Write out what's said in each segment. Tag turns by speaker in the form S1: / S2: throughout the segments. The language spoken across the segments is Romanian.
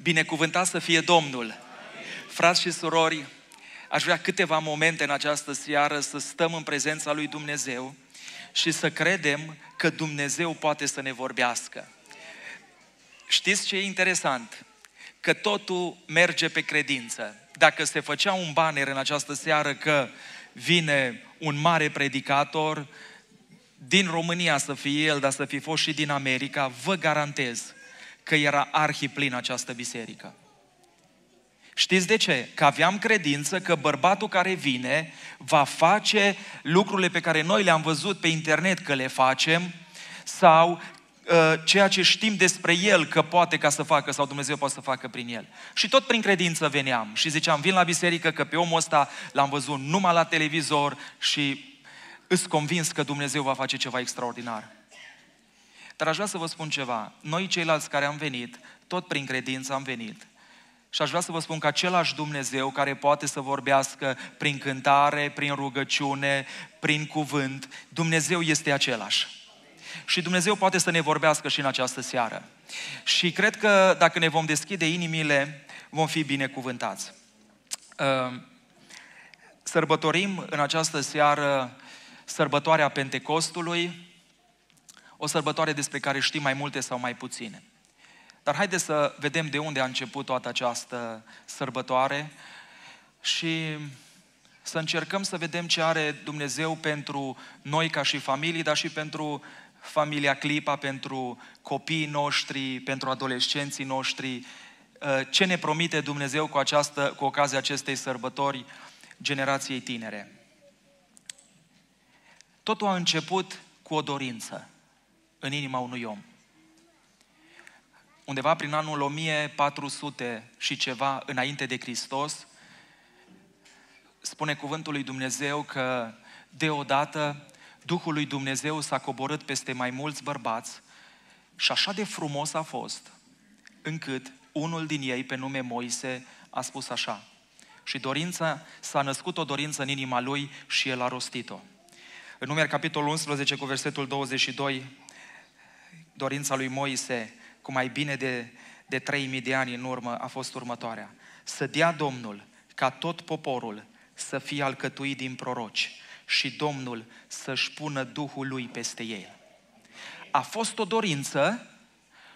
S1: Binecuvântat să fie Domnul! Frați și surori, aș vrea câteva momente în această seară să stăm în prezența lui Dumnezeu și să credem că Dumnezeu poate să ne vorbească. Știți ce e interesant? Că totul merge pe credință. Dacă se făcea un banner în această seară că vine un mare predicator, din România să fie el, dar să fi fost și din America, vă garantez că era arhiplin această biserică. Știți de ce? Că aveam credință că bărbatul care vine va face lucrurile pe care noi le-am văzut pe internet că le facem sau ă, ceea ce știm despre el că poate ca să facă sau Dumnezeu poate să facă prin el. Și tot prin credință veneam și ziceam, vin la biserică că pe omul ăsta l-am văzut numai la televizor și îs convins că Dumnezeu va face ceva extraordinar. Dar aș vrea să vă spun ceva. Noi ceilalți care am venit, tot prin credință am venit. Și aș vrea să vă spun că același Dumnezeu care poate să vorbească prin cântare, prin rugăciune, prin cuvânt, Dumnezeu este același. Și Dumnezeu poate să ne vorbească și în această seară. Și cred că dacă ne vom deschide inimile, vom fi binecuvântați. Ehm, sărbătorim în această seară sărbătoarea Pentecostului, o sărbătoare despre care știm mai multe sau mai puține. Dar haideți să vedem de unde a început toată această sărbătoare și să încercăm să vedem ce are Dumnezeu pentru noi ca și familii, dar și pentru familia Clipa, pentru copiii noștri, pentru adolescenții noștri, ce ne promite Dumnezeu cu, această, cu ocazia acestei sărbători generației tinere. Totul a început cu o dorință în inima unui om. Undeva prin anul 1400 și ceva înainte de Hristos, spune cuvântul lui Dumnezeu că deodată Duhul lui Dumnezeu s-a coborât peste mai mulți bărbați și așa de frumos a fost, încât unul din ei, pe nume Moise, a spus așa. Și dorința, s-a născut o dorință în inima lui și el a rostit-o. În numeri capitolul 11 cu versetul 22, dorința lui Moise, cu mai bine de, de 3000 de ani în urmă, a fost următoarea. Să dea Domnul ca tot poporul să fie alcătuit din proroci și Domnul să-și pună Duhul lui peste ei. A fost o dorință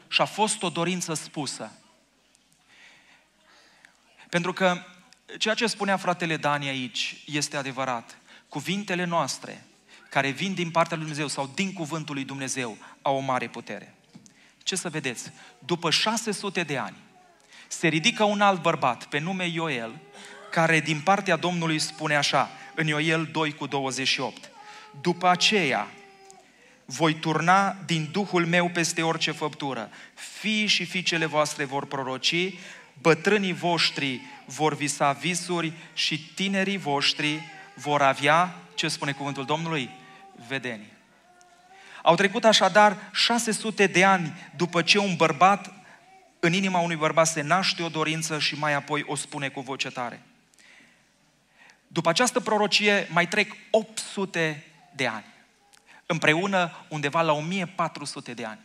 S1: și a fost o dorință spusă. Pentru că ceea ce spunea fratele Dani aici este adevărat. Cuvintele noastre care vin din partea lui Dumnezeu sau din cuvântul lui Dumnezeu au o mare putere. Ce să vedeți? După 600 de ani se ridică un alt bărbat pe nume Ioel, care din partea Domnului spune așa, în Ioel 2 cu 28. După aceea, voi turna din Duhul meu peste orice făptură. Fii și fiicele voastre vor proroci, bătrânii voștri vor visa visuri și tinerii voștri vor avea, ce spune cuvântul Domnului? vedenii. Au trecut așadar 600 de ani după ce un bărbat, în inima unui bărbat se naște o dorință și mai apoi o spune cu voce tare. După această prorocie mai trec 800 de ani, împreună undeva la 1400 de ani.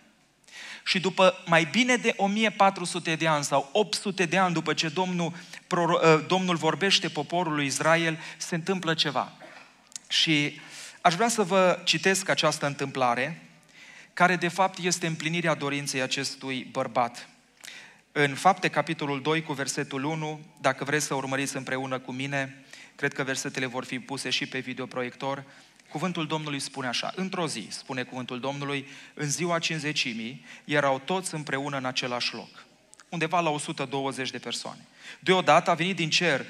S1: Și după mai bine de 1400 de ani sau 800 de ani după ce Domnul, ă, Domnul vorbește poporului Israel, se întâmplă ceva. Și Aș vrea să vă citesc această întâmplare, care de fapt este împlinirea dorinței acestui bărbat. În fapte, capitolul 2, cu versetul 1, dacă vreți să urmăriți împreună cu mine, cred că versetele vor fi puse și pe videoproiector, cuvântul Domnului spune așa, într-o zi, spune cuvântul Domnului, în ziua cinzecimii, erau toți împreună în același loc, undeva la 120 de persoane. Deodată a venit din cer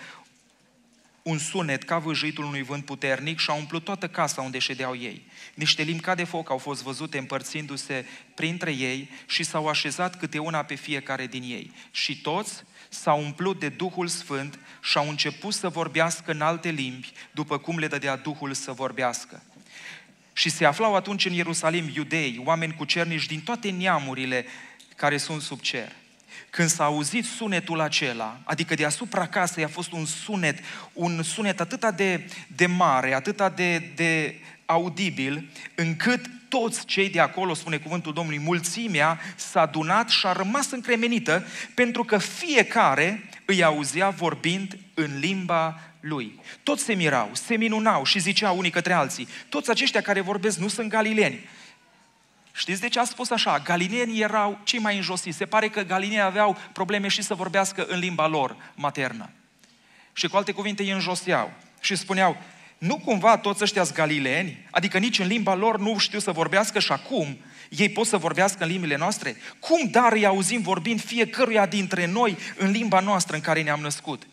S1: un sunet ca vâjuitul unui vânt puternic și a umplut toată casa unde ședeau ei. Niște limbi ca de foc au fost văzute împărțindu-se printre ei și s-au așezat câte una pe fiecare din ei. Și toți s-au umplut de Duhul Sfânt și au început să vorbească în alte limbi, după cum le dădea Duhul să vorbească. Și se aflau atunci în Ierusalim iudei, oameni cu cernici din toate neamurile care sunt sub cer. Când s-a auzit sunetul acela, adică deasupra casei a fost un sunet, un sunet atât de, de mare, atât de, de audibil, încât toți cei de acolo, spune cuvântul Domnului, mulțimea s-a adunat și a rămas încremenită pentru că fiecare îi auzea vorbind în limba lui. Toți se mirau, se minunau și ziceau unii către alții, toți aceștia care vorbesc nu sunt galileni, Știți de ce a spus așa? Galinienii erau cei mai înjosiți. Se pare că galinienii aveau probleme și să vorbească în limba lor maternă. Și cu alte cuvinte îi înjoseau și spuneau, nu cumva toți ăștia galileeni, adică nici în limba lor nu știu să vorbească și acum ei pot să vorbească în limbile noastre? Cum dar îi auzim vorbind fiecăruia dintre noi în limba noastră în care ne-am născut?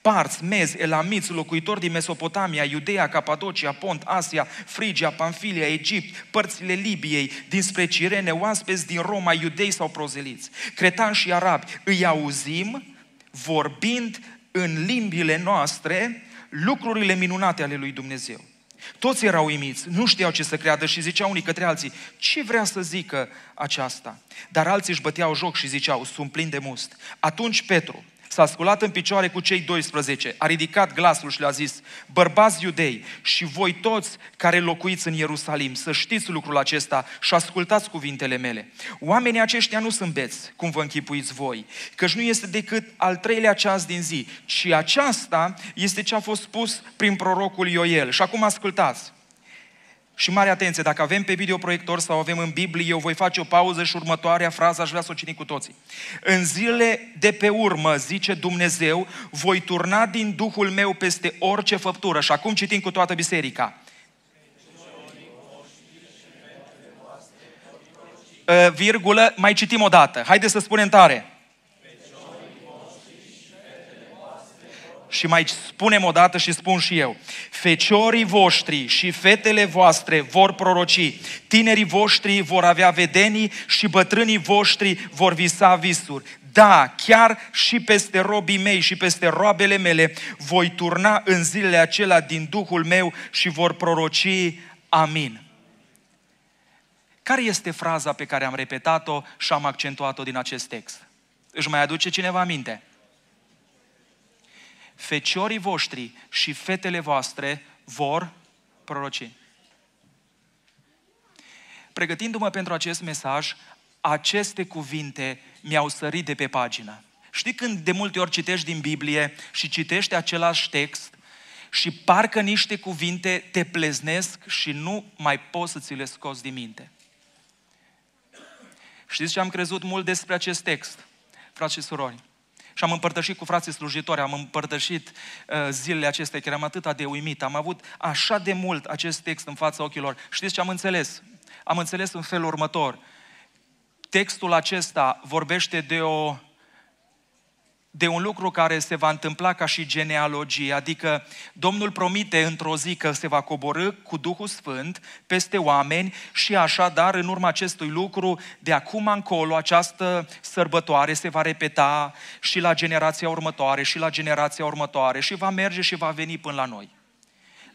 S1: Parți, mezi, elamiți, locuitori din Mesopotamia, Iudeea, Capadocia, Pont, Asia, Frigia, Panfilia, Egipt, părțile Libiei, dinspre Cirene, oaspeți din Roma, iudei sau prozeliți, cretani și arabi, îi auzim vorbind în limbile noastre lucrurile minunate ale lui Dumnezeu. Toți erau imiți, nu știau ce să creadă și ziceau unii către alții, ce vrea să zică aceasta? Dar alții își băteau joc și ziceau, sunt plin de must. Atunci Petru, S-a sculat în picioare cu cei 12, a ridicat glasul și le-a zis, bărbați iudei și voi toți care locuiți în Ierusalim, să știți lucrul acesta și ascultați cuvintele mele. Oamenii aceștia nu sunt beți, cum vă închipuiți voi, căci nu este decât al treilea ceas din zi, ci aceasta este ce a fost spus prin prorocul Ioel. Și acum ascultați, și mare atenție, dacă avem pe videoproiector sau avem în Biblie, eu voi face o pauză și următoarea frază aș vrea să o cinim cu toții. În zilele de pe urmă, zice Dumnezeu, voi turna din Duhul meu peste orice făptură. Și acum citim cu toată biserica. Ă, virgulă, mai citim o dată. Haideți să spunem tare. și mai spunem o dată și spun și eu. Feciorii voștri și fetele voastre vor proroci, tinerii voștri vor avea vedenii și bătrânii voștri vor visa visuri. Da, chiar și peste robii mei și peste roabele mele voi turna în zilele acelea din Duhul meu și vor proroci. Amin. Care este fraza pe care am repetat-o și am accentuat-o din acest text? Își mai aduce cineva aminte? feciorii voștri și fetele voastre vor proroci. Pregătindu-mă pentru acest mesaj, aceste cuvinte mi-au sărit de pe pagină. Știi când de multe ori citești din Biblie și citești același text și parcă niște cuvinte te pleznesc și nu mai poți să ți le scoți din minte. Știți ce am crezut mult despre acest text, frați și surori? Și am împărtășit cu frații slujitori, am împărtășit uh, zilele acestea, chiar am atât de uimit. Am avut așa de mult acest text în fața ochilor. Știți ce am înțeles? Am înțeles în felul următor. Textul acesta vorbește de o de un lucru care se va întâmpla ca și genealogie, adică Domnul promite într-o zi că se va coborâ cu Duhul Sfânt peste oameni și așadar în urma acestui lucru de acum încolo această sărbătoare se va repeta și la generația următoare și la generația următoare și va merge și va veni până la noi.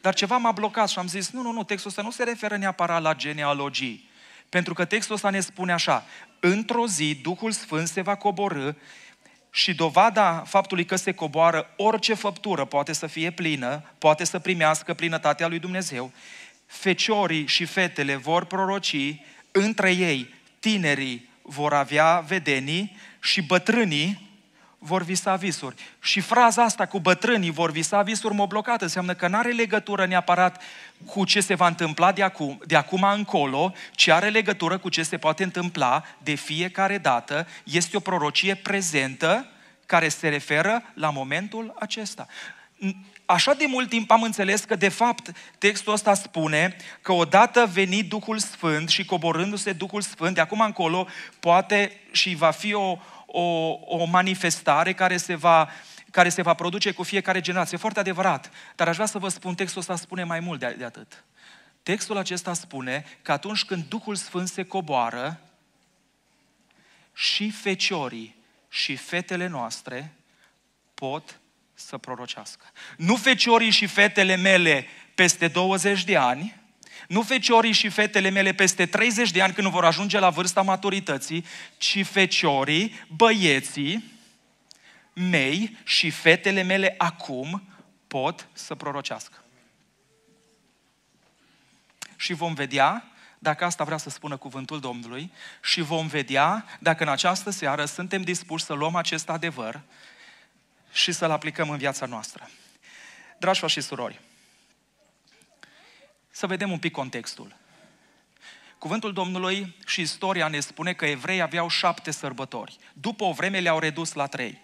S1: Dar ceva m-a blocat și am zis, nu, nu, nu, textul ăsta nu se referă neapărat la genealogii, pentru că textul ăsta ne spune așa, într-o zi Duhul Sfânt se va coborâ și dovada faptului că se coboară orice făptură poate să fie plină, poate să primească plinătatea lui Dumnezeu, feciorii și fetele vor proroci, între ei tinerii vor avea vedenii și bătrânii vor visa visuri. Și fraza asta cu bătrânii vor visa visuri m-a blocat. Înseamnă că nu are legătură neapărat cu ce se va întâmpla de acum, de acum încolo, ci are legătură cu ce se poate întâmpla de fiecare dată. Este o prorocie prezentă care se referă la momentul acesta. Așa de mult timp am înțeles că, de fapt, textul ăsta spune că odată venit Duhul Sfânt și coborându-se Duhul Sfânt, de acum încolo, poate și va fi o, o, o manifestare care se va care se va produce cu fiecare generație. Foarte adevărat. Dar aș vrea să vă spun, textul ăsta spune mai mult de, de atât. Textul acesta spune că atunci când Duhul Sfânt se coboară, și feciorii și fetele noastre pot să prorocească. Nu feciorii și fetele mele peste 20 de ani, nu feciorii și fetele mele peste 30 de ani când vor ajunge la vârsta maturității, ci feciorii, băieții mei și fetele mele acum pot să prorocească. Și vom vedea dacă asta vrea să spună cuvântul Domnului și vom vedea dacă în această seară suntem dispuși să luăm acest adevăr și să-l aplicăm în viața noastră. Dragi și surori, să vedem un pic contextul. Cuvântul Domnului și istoria ne spune că evrei aveau șapte sărbători. După o vreme le-au redus la trei.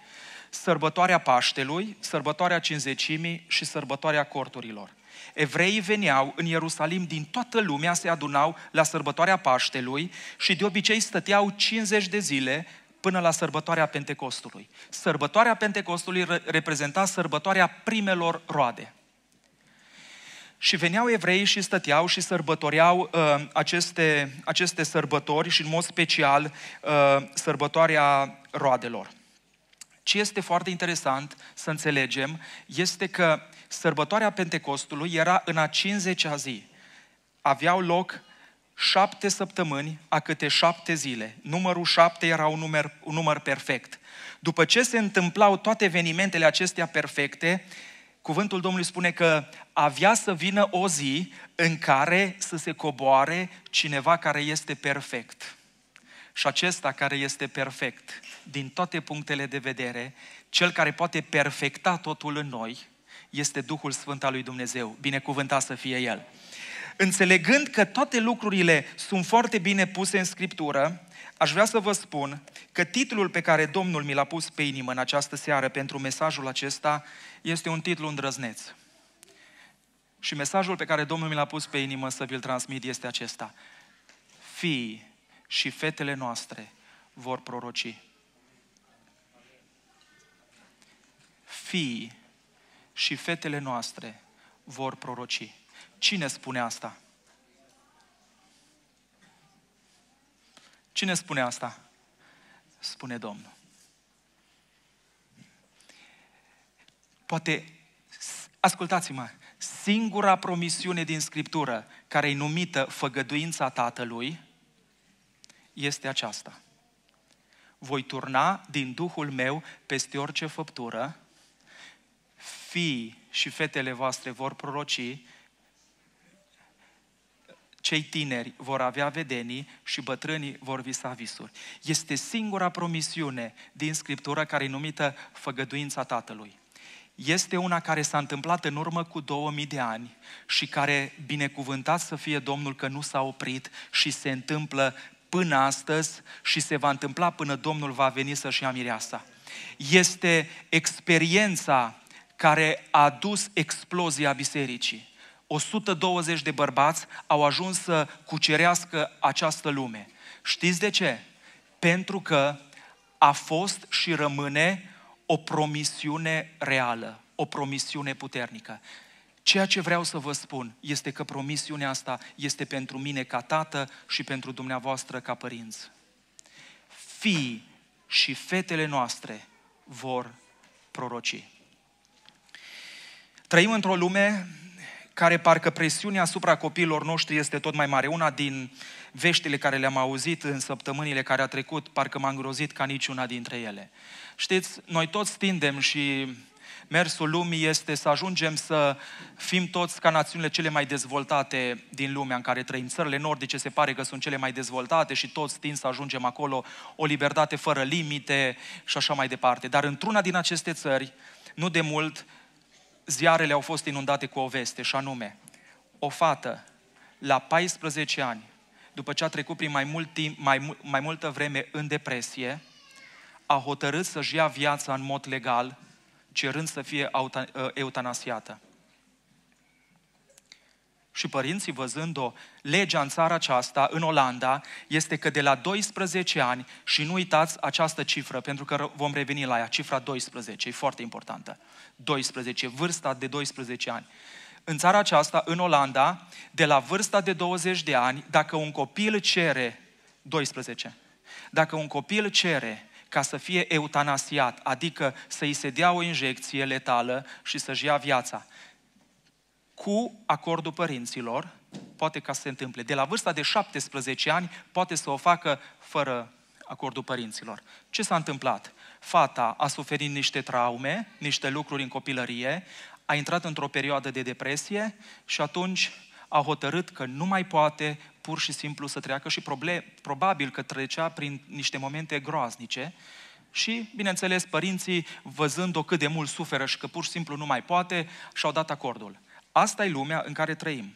S1: Sărbătoarea Paștelui, sărbătoarea Cinzecimii și sărbătoarea Corturilor. Evreii veneau în Ierusalim din toată lumea, se adunau la sărbătoarea Paștelui și de obicei stăteau 50 de zile până la sărbătoarea Pentecostului. Sărbătoarea Pentecostului reprezenta sărbătoarea primelor roade. Și veneau evrei și stăteau și sărbătoreau uh, aceste, aceste sărbători și în mod special uh, sărbătoarea roadelor. Ce este foarte interesant să înțelegem este că sărbătoarea Pentecostului era în a 50-a zi. Aveau loc șapte săptămâni a câte șapte zile. Numărul șapte era un număr, un număr perfect. După ce se întâmplau toate evenimentele acestea perfecte, cuvântul Domnului spune că avea să vină o zi în care să se coboare cineva care este perfect. Și acesta care este perfect, din toate punctele de vedere, cel care poate perfecta totul în noi, este Duhul Sfânt al lui Dumnezeu. Binecuvântat să fie El. Înțelegând că toate lucrurile sunt foarte bine puse în Scriptură, aș vrea să vă spun că titlul pe care Domnul mi l-a pus pe inimă în această seară pentru mesajul acesta este un titlu îndrăzneț. Și mesajul pe care Domnul mi l-a pus pe inimă să vi-l transmit este acesta. Fii și fetele noastre vor proroci. Fii și fetele noastre vor proroci. Cine spune asta? Cine spune asta? Spune Domnul. Poate, ascultați-mă, singura promisiune din Scriptură care e numită făgăduința Tatălui este aceasta. Voi turna din Duhul meu peste orice făptură, fii și fetele voastre vor proroci, cei tineri vor avea vedenii și bătrânii vor visa visuri. Este singura promisiune din Scriptură care e numită făgăduința Tatălui este una care s-a întâmplat în urmă cu 2000 de ani și care, binecuvântat să fie Domnul că nu s-a oprit și se întâmplă până astăzi și se va întâmpla până Domnul va veni să-și ia mireasa. Este experiența care a dus explozia bisericii. 120 de bărbați au ajuns să cucerească această lume. Știți de ce? Pentru că a fost și rămâne o promisiune reală, o promisiune puternică. Ceea ce vreau să vă spun este că promisiunea asta este pentru mine ca tată și pentru dumneavoastră ca părinți. Fii și fetele noastre vor proroci. Trăim într-o lume care parcă presiunea asupra copiilor noștri este tot mai mare. Una din veștile care le-am auzit în săptămânile care a trecut, parcă m-a îngrozit ca niciuna dintre ele. Știți, noi toți tindem și mersul lumii este să ajungem să fim toți ca națiunile cele mai dezvoltate din lumea în care trăim. Țările nordice se pare că sunt cele mai dezvoltate și toți tind să ajungem acolo, o libertate fără limite și așa mai departe. Dar într-una din aceste țări, nu de mult, ziarele au fost inundate cu o veste, și anume, o fată la 14 ani, după ce a trecut prin mai, mult timp, mai, mai multă vreme în depresie, a hotărât să-și ia viața în mod legal, cerând să fie ă, eutanasiată și părinții văzând-o, legea în țara aceasta, în Olanda, este că de la 12 ani, și nu uitați această cifră, pentru că vom reveni la ea, cifra 12, e foarte importantă, 12, vârsta de 12 ani. În țara aceasta, în Olanda, de la vârsta de 20 de ani, dacă un copil cere, 12, dacă un copil cere ca să fie eutanasiat, adică să i se dea o injecție letală și să-și ia viața, cu acordul părinților, poate ca să se întâmple. De la vârsta de 17 ani poate să o facă fără acordul părinților. Ce s-a întâmplat? Fata a suferit niște traume, niște lucruri în copilărie, a intrat într-o perioadă de depresie și atunci a hotărât că nu mai poate pur și simplu să treacă și proble- probabil că trecea prin niște momente groaznice și, bineînțeles, părinții, văzând-o cât de mult suferă și că pur și simplu nu mai poate, și-au dat acordul. Asta e lumea în care trăim.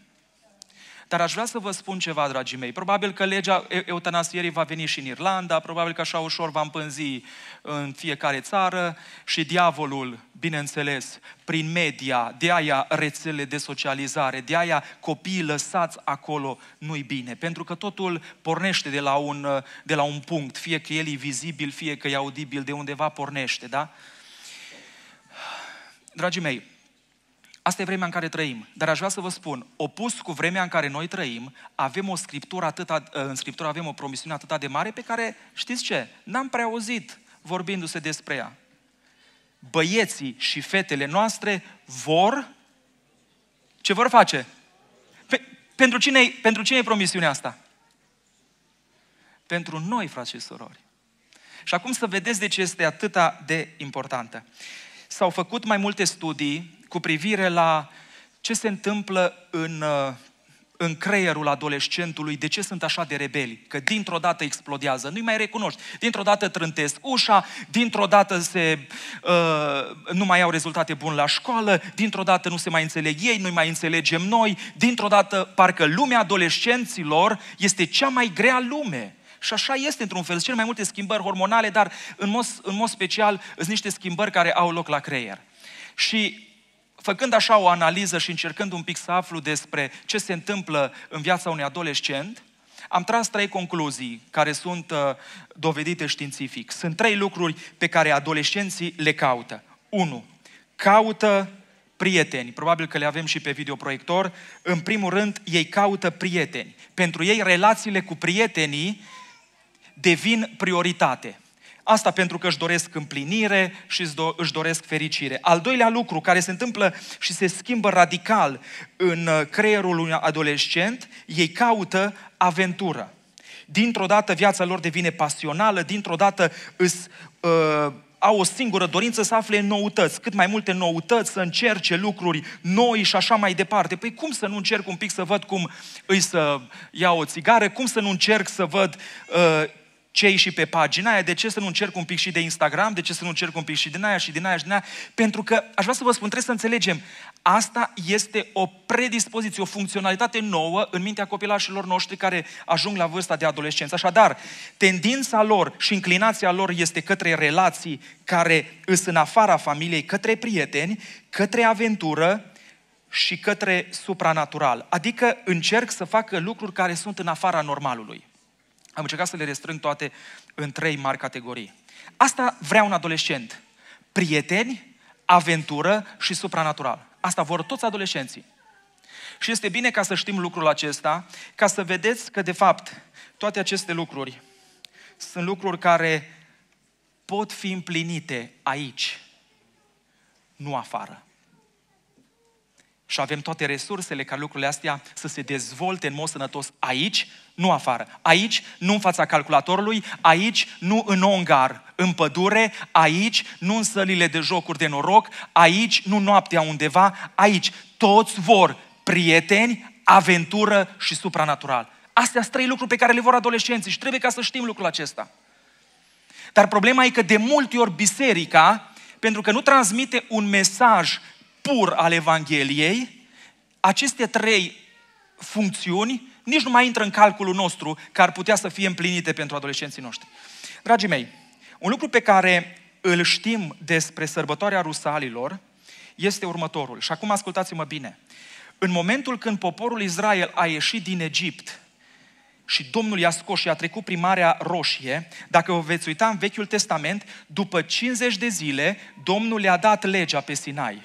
S1: Dar aș vrea să vă spun ceva, dragii mei. Probabil că legea eutanasierii va veni și în Irlanda, probabil că așa ușor va împânzi în fiecare țară și diavolul, bineînțeles, prin media, de aia rețele de socializare, de aia copiii lăsați acolo nu-i bine. Pentru că totul pornește de la un, de la un punct, fie că el e vizibil, fie că e audibil, de undeva pornește, da? Dragii mei, Asta e vremea în care trăim. Dar aș vrea să vă spun, opus cu vremea în care noi trăim, avem o scriptură atât, ă, în scriptură avem o promisiune atât de mare pe care, știți ce, n-am prea auzit vorbindu-se despre ea. Băieții și fetele noastre vor... Ce vor face? Pe, pentru, cine, pentru cine e promisiunea asta? Pentru noi, frați și surori. Și acum să vedeți de ce este atâta de importantă s-au făcut mai multe studii cu privire la ce se întâmplă în, uh, în creierul adolescentului, de ce sunt așa de rebeli, că dintr-o dată explodează, nu-i mai recunoști, dintr-o dată trântesc ușa, dintr-o dată se, uh, nu mai au rezultate bune la școală, dintr-o dată nu se mai înțeleg ei, nu mai înțelegem noi, dintr-o dată parcă lumea adolescenților este cea mai grea lume. Și așa este într-un fel. Cele mai multe schimbări hormonale, dar în mod, în mod special sunt niște schimbări care au loc la creier. Și făcând așa o analiză și încercând un pic să aflu despre ce se întâmplă în viața unui adolescent, am tras trei concluzii care sunt uh, dovedite științific. Sunt trei lucruri pe care adolescenții le caută. 1. Caută prieteni. Probabil că le avem și pe videoproiector. În primul rând, ei caută prieteni. Pentru ei, relațiile cu prietenii devin prioritate. Asta pentru că își doresc împlinire și își doresc fericire. Al doilea lucru care se întâmplă și se schimbă radical în uh, creierul unui adolescent, ei caută aventură. Dintr-o dată viața lor devine pasională, dintr-o dată îs, uh, au o singură dorință să afle noutăți, cât mai multe noutăți, să încerce lucruri noi și așa mai departe. Păi cum să nu încerc un pic să văd cum îi să iau o țigară, cum să nu încerc să văd uh, cei și pe pagina aia, de ce să nu încerc un pic și de Instagram, de ce să nu încerc un pic și din aia și din aia și din aia, pentru că aș vrea să vă spun, trebuie să înțelegem, asta este o predispoziție, o funcționalitate nouă în mintea copilașilor noștri care ajung la vârsta de adolescență. Așadar, tendința lor și inclinația lor este către relații care îs în afara familiei, către prieteni, către aventură, și către supranatural. Adică încerc să facă lucruri care sunt în afara normalului. Am încercat să le restrâng toate în trei mari categorii. Asta vrea un adolescent. Prieteni, aventură și supranatural. Asta vor toți adolescenții. Și este bine ca să știm lucrul acesta, ca să vedeți că, de fapt, toate aceste lucruri sunt lucruri care pot fi împlinite aici, nu afară și avem toate resursele ca lucrurile astea să se dezvolte în mod sănătos aici, nu afară. Aici, nu în fața calculatorului, aici, nu în ongar, în pădure, aici, nu în sălile de jocuri de noroc, aici, nu noaptea undeva, aici. Toți vor prieteni, aventură și supranatural. Astea sunt trei lucruri pe care le vor adolescenții și trebuie ca să știm lucrul acesta. Dar problema e că de multe ori biserica, pentru că nu transmite un mesaj pur al Evangheliei, aceste trei funcțiuni nici nu mai intră în calculul nostru că ar putea să fie împlinite pentru adolescenții noștri. Dragii mei, un lucru pe care îl știm despre sărbătoarea rusalilor este următorul. Și acum ascultați-mă bine. În momentul când poporul Israel a ieșit din Egipt și Domnul i-a scos și a trecut prin Marea Roșie, dacă o veți uita în Vechiul Testament, după 50 de zile, Domnul le-a dat legea pe Sinai.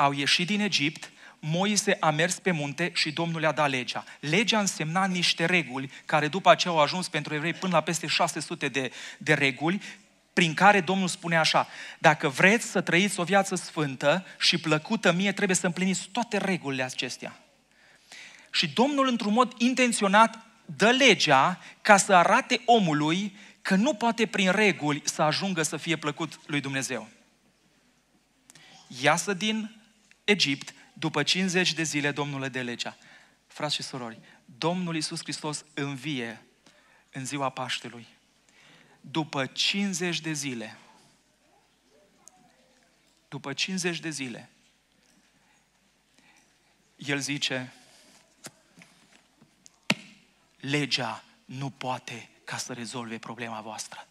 S1: au ieșit din Egipt, Moise a mers pe munte și Domnul le-a dat legea. Legea însemna niște reguli care după aceea au ajuns pentru evrei până la peste 600 de, de reguli, prin care Domnul spune așa, dacă vreți să trăiți o viață sfântă și plăcută mie, trebuie să împliniți toate regulile acestea. Și Domnul, într-un mod intenționat, dă legea ca să arate omului că nu poate prin reguli să ajungă să fie plăcut lui Dumnezeu. Iasă din Egipt, după 50 de zile, domnule de legea. Frați și surori, Domnul Iisus Hristos învie în ziua Paștelui. După 50 de zile, după 50 de zile, el zice, legea nu poate ca să rezolve problema voastră.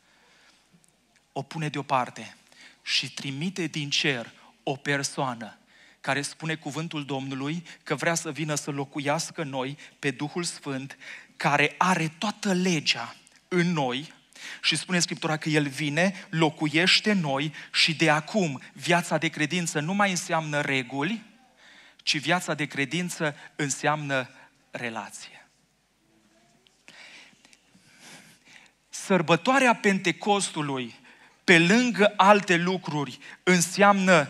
S1: O pune deoparte și trimite din cer o persoană care spune cuvântul Domnului că vrea să vină să locuiască noi pe Duhul Sfânt, care are toată legea în noi și spune Scriptura că El vine, locuiește noi și de acum viața de credință nu mai înseamnă reguli, ci viața de credință înseamnă relație. Sărbătoarea Pentecostului, pe lângă alte lucruri, înseamnă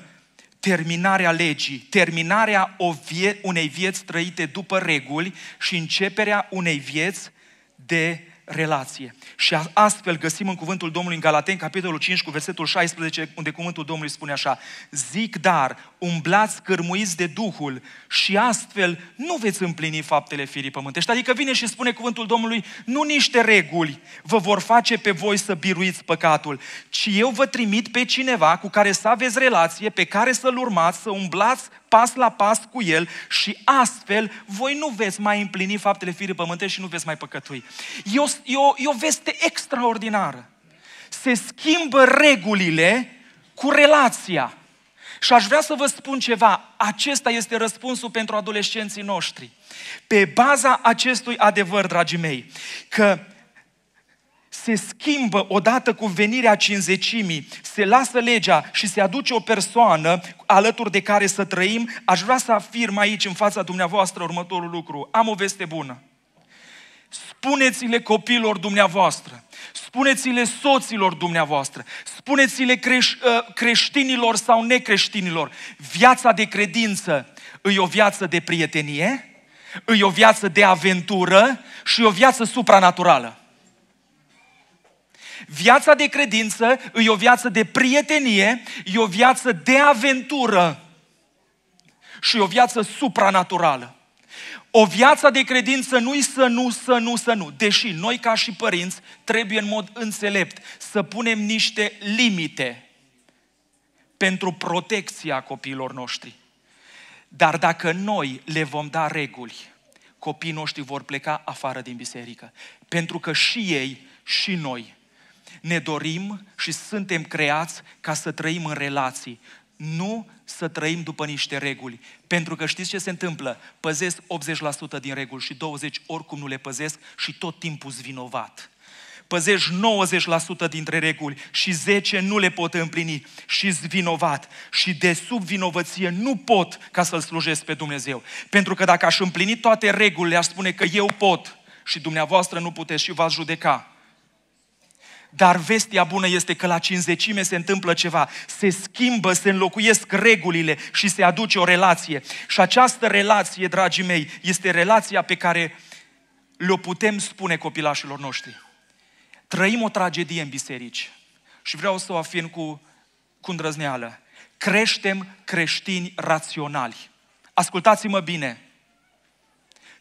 S1: terminarea legii, terminarea vie- unei vieți trăite după reguli și începerea unei vieți de relație. Și astfel găsim în cuvântul Domnului în Galaten, capitolul 5, cu versetul 16, unde cuvântul Domnului spune așa, zic dar, umblați cărmuiți de Duhul și astfel nu veți împlini faptele firii pământești. Adică vine și spune cuvântul Domnului, nu niște reguli vă vor face pe voi să biruiți păcatul, ci eu vă trimit pe cineva cu care să aveți relație, pe care să-l urmați, să umblați pas la pas cu El și astfel voi nu veți mai împlini faptele firii pământești și nu veți mai păcătui. E o, e o, e o veste extraordinară. Se schimbă regulile cu relația. Și aș vrea să vă spun ceva. Acesta este răspunsul pentru adolescenții noștri. Pe baza acestui adevăr, dragii mei, că se schimbă odată cu venirea cinzecimii, se lasă legea și se aduce o persoană alături de care să trăim, aș vrea să afirm aici în fața dumneavoastră următorul lucru. Am o veste bună. Spuneți-le copilor dumneavoastră, spuneți-le soților dumneavoastră, spuneți-le creș- ă, creștinilor sau necreștinilor, viața de credință îi o viață de prietenie, îi o viață de aventură și o viață supranaturală. Viața de credință e o viață de prietenie, e o viață de aventură și e o viață supranaturală. O viață de credință nu-i să nu, să nu, să nu. Deși noi ca și părinți trebuie în mod înțelept să punem niște limite pentru protecția copiilor noștri. Dar dacă noi le vom da reguli, copiii noștri vor pleca afară din biserică. Pentru că și ei, și noi ne dorim și suntem creați ca să trăim în relații, nu să trăim după niște reguli. Pentru că știți ce se întâmplă? Păzesc 80% din reguli și 20% oricum nu le păzesc și tot timpul sunt vinovat. Păzești 90% dintre reguli și 10 nu le pot împlini și vinovat. Și de sub vinovăție nu pot ca să-L slujesc pe Dumnezeu. Pentru că dacă aș împlini toate regulile, aș spune că eu pot și dumneavoastră nu puteți și v-ați judeca. Dar vestia bună este că la cinzecime se întâmplă ceva. Se schimbă, se înlocuiesc regulile și se aduce o relație. Și această relație, dragii mei, este relația pe care le-o putem spune copilașilor noștri. Trăim o tragedie în biserici și vreau să o afirm cu, cu îndrăzneală. Creștem creștini raționali. Ascultați-mă bine.